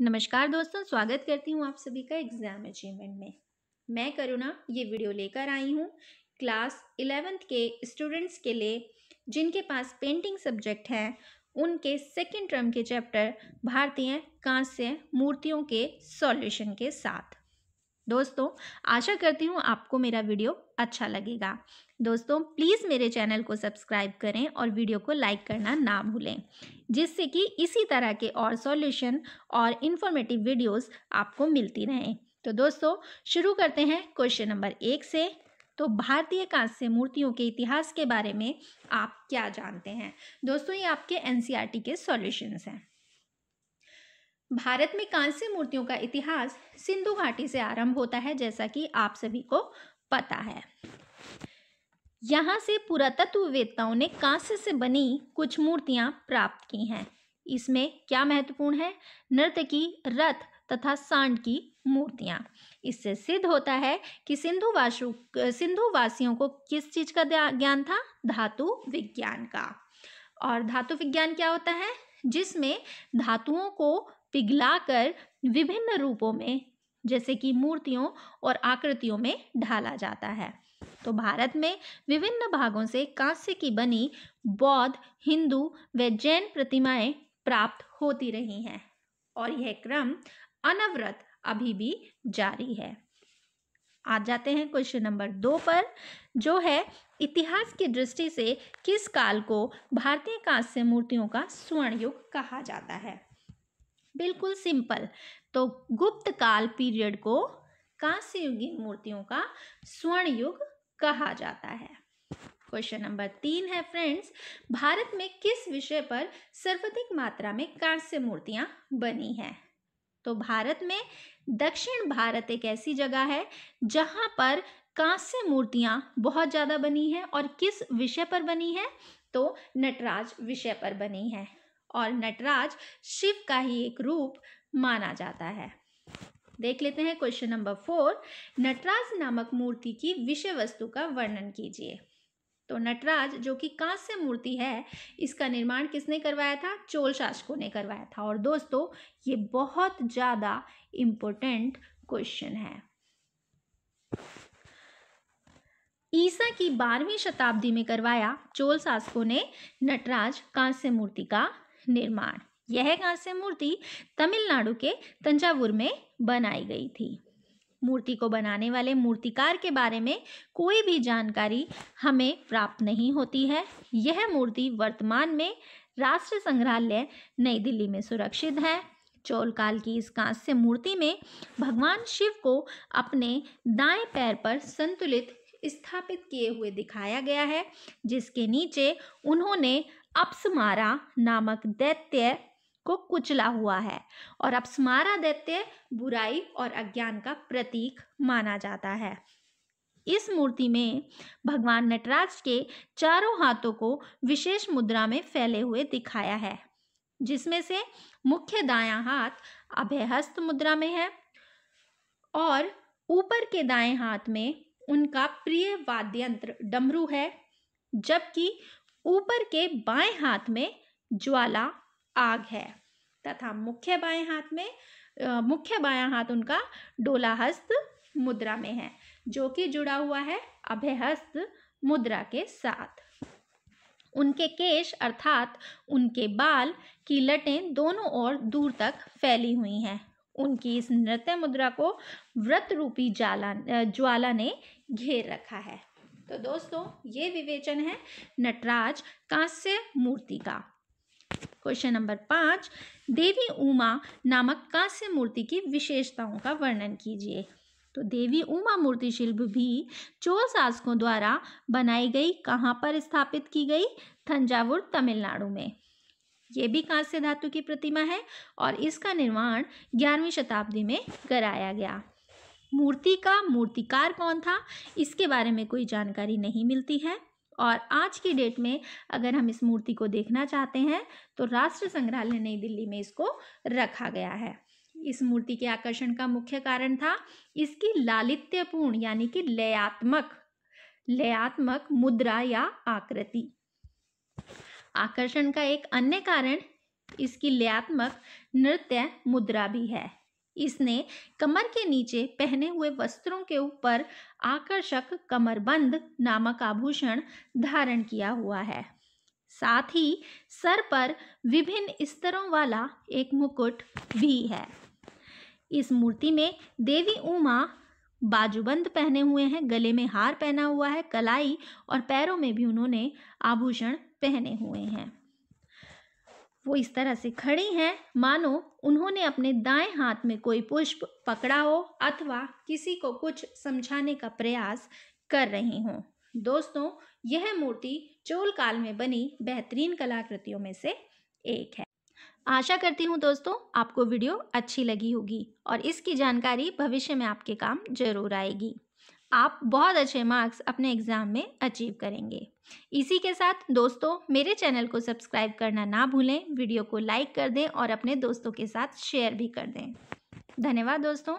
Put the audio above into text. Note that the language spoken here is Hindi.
नमस्कार दोस्तों स्वागत करती हूँ आप सभी का एग्ज़ाम अचीवमेंट में मैं करुणा ये वीडियो लेकर आई हूँ क्लास इलेवेंथ के स्टूडेंट्स के लिए जिनके पास पेंटिंग सब्जेक्ट है उनके सेकेंड टर्म के चैप्टर भारतीय कांस्य मूर्तियों के सॉल्यूशन के साथ दोस्तों आशा करती हूँ आपको मेरा वीडियो अच्छा लगेगा दोस्तों प्लीज़ मेरे चैनल को सब्सक्राइब करें और वीडियो को लाइक करना ना भूलें जिससे कि इसी तरह के और सॉल्यूशन और इन्फॉर्मेटिव वीडियोस आपको मिलती रहें तो दोस्तों शुरू करते हैं क्वेश्चन नंबर एक से तो भारतीय कांस्य मूर्तियों के इतिहास के बारे में आप क्या जानते हैं दोस्तों ये आपके एन e के सॉल्यूशंस हैं भारत में कांस्य मूर्तियों का इतिहास सिंधु घाटी से आरंभ होता है जैसा कि आप सभी को पता है यहाँ से पुरातत्ववेत्ताओं ने कांस्य से बनी कुछ मूर्तियाँ प्राप्त की हैं इसमें क्या महत्वपूर्ण है नर्तकी रथ तथा सांड की मूर्तियाँ इससे सिद्ध होता है कि सिंधु वासु सिंधु वासियों को किस चीज़ का ज्ञान था धातु विज्ञान का और धातु विज्ञान क्या होता है जिसमें धातुओं को पिघलाकर विभिन्न रूपों में जैसे कि मूर्तियों और आकृतियों में ढाला जाता है तो भारत में विभिन्न भागों से कांस्य की बनी बौद्ध हिंदू व जैन प्रतिमाएं प्राप्त होती रही हैं और यह क्रम अनवरत अभी भी जारी है आ जाते हैं क्वेश्चन नंबर दो पर जो है इतिहास की दृष्टि से किस काल को भारतीय कांस्य मूर्तियों का स्वर्ण युग कहा जाता है बिल्कुल सिंपल तो गुप्त काल पीरियड को कांस्य युगीन मूर्तियों का स्वर्ण युग कहा जाता है क्वेश्चन नंबर तीन है फ्रेंड्स भारत में किस विषय पर सर्वाधिक मात्रा में कांस्य मूर्तियां बनी हैं तो भारत में दक्षिण भारत एक ऐसी जगह है जहां पर कांस्य मूर्तियां बहुत ज़्यादा बनी हैं और किस विषय पर बनी है तो नटराज विषय पर बनी है और नटराज शिव का ही एक रूप माना जाता है देख लेते हैं क्वेश्चन नंबर फोर नटराज नामक मूर्ति की विषय वस्तु का वर्णन कीजिए तो नटराज जो कि कांस्य मूर्ति है इसका निर्माण किसने करवाया था चोल शासकों ने करवाया था और दोस्तों ये बहुत ज़्यादा इम्पोर्टेंट क्वेश्चन है ईसा की बारहवीं शताब्दी में करवाया चोल शासकों ने नटराज कांस्य मूर्ति का निर्माण यह कांस्य मूर्ति तमिलनाडु के तंजावुर में बनाई गई थी मूर्ति को बनाने वाले मूर्तिकार के बारे में कोई भी जानकारी हमें प्राप्त नहीं होती है यह मूर्ति वर्तमान में राष्ट्रीय संग्रहालय नई दिल्ली में सुरक्षित है चोल काल की इस कांस्य मूर्ति में भगवान शिव को अपने दाएं पैर पर संतुलित स्थापित किए हुए दिखाया गया है जिसके नीचे उन्होंने अप्समारा नामक दैत्य को कुचला हुआ है और अपस्मारा दैत्य बुराई और अज्ञान का प्रतीक माना जाता है इस मूर्ति में भगवान नटराज के चारों हाथों को विशेष मुद्रा में फैले हुए दिखाया है जिसमें से मुख्य दायां हाथ अभयहस्त मुद्रा में है और ऊपर के दाएं हाथ में उनका प्रिय वाद्यंत्र डमरू है जबकि ऊपर के बाएं हाथ में ज्वाला आग है तथा मुख्य बाएं हाथ में मुख्य बायां हाथ उनका डोला हस्त मुद्रा में है जो कि जुड़ा हुआ है अभयहस्त मुद्रा के साथ उनके केश अर्थात उनके बाल की लटें दोनों ओर दूर तक फैली हुई हैं उनकी इस नृत्य मुद्रा को व्रत रूपी ज्वाला ज्वाला ने घेर रखा है तो दोस्तों ये विवेचन है नटराज कांस्य मूर्ति का क्वेश्चन नंबर पाँच देवी उमा नामक कांस्य मूर्ति की विशेषताओं का वर्णन कीजिए तो देवी उमा मूर्ति शिल्प भी चोल शासकों द्वारा बनाई गई कहाँ पर स्थापित की गई थंजावुर तमिलनाडु में ये भी कांस्य धातु की प्रतिमा है और इसका निर्माण ग्यारहवीं शताब्दी में कराया गया मूर्ति का मूर्तिकार कौन था इसके बारे में कोई जानकारी नहीं मिलती है और आज की डेट में अगर हम इस मूर्ति को देखना चाहते हैं तो राष्ट्र संग्रहालय नई दिल्ली में इसको रखा गया है इस मूर्ति के आकर्षण का मुख्य कारण था इसकी लालित्यपूर्ण यानी कि लयात्मक लयात्मक मुद्रा या आकृति आकर्षण का एक अन्य कारण इसकी लयात्मक नृत्य मुद्रा भी है इसने कमर के नीचे पहने हुए वस्त्रों के ऊपर आकर्षक कमरबंद नामक आभूषण धारण किया हुआ है साथ ही सर पर विभिन्न स्तरों वाला एक मुकुट भी है इस मूर्ति में देवी उमा बाजूबंद पहने हुए हैं गले में हार पहना हुआ है कलाई और पैरों में भी उन्होंने आभूषण पहने हुए हैं वो इस तरह से खड़ी हैं मानो उन्होंने अपने दाएं हाथ में कोई पुष्प पकड़ा हो अथवा किसी को कुछ समझाने का प्रयास कर रही हों दोस्तों यह मूर्ति चोल काल में बनी बेहतरीन कलाकृतियों में से एक है आशा करती हूँ दोस्तों आपको वीडियो अच्छी लगी होगी और इसकी जानकारी भविष्य में आपके काम जरूर आएगी आप बहुत अच्छे मार्क्स अपने एग्ज़ाम में अचीव करेंगे इसी के साथ दोस्तों मेरे चैनल को सब्सक्राइब करना ना भूलें वीडियो को लाइक कर दें और अपने दोस्तों के साथ शेयर भी कर दें धन्यवाद दोस्तों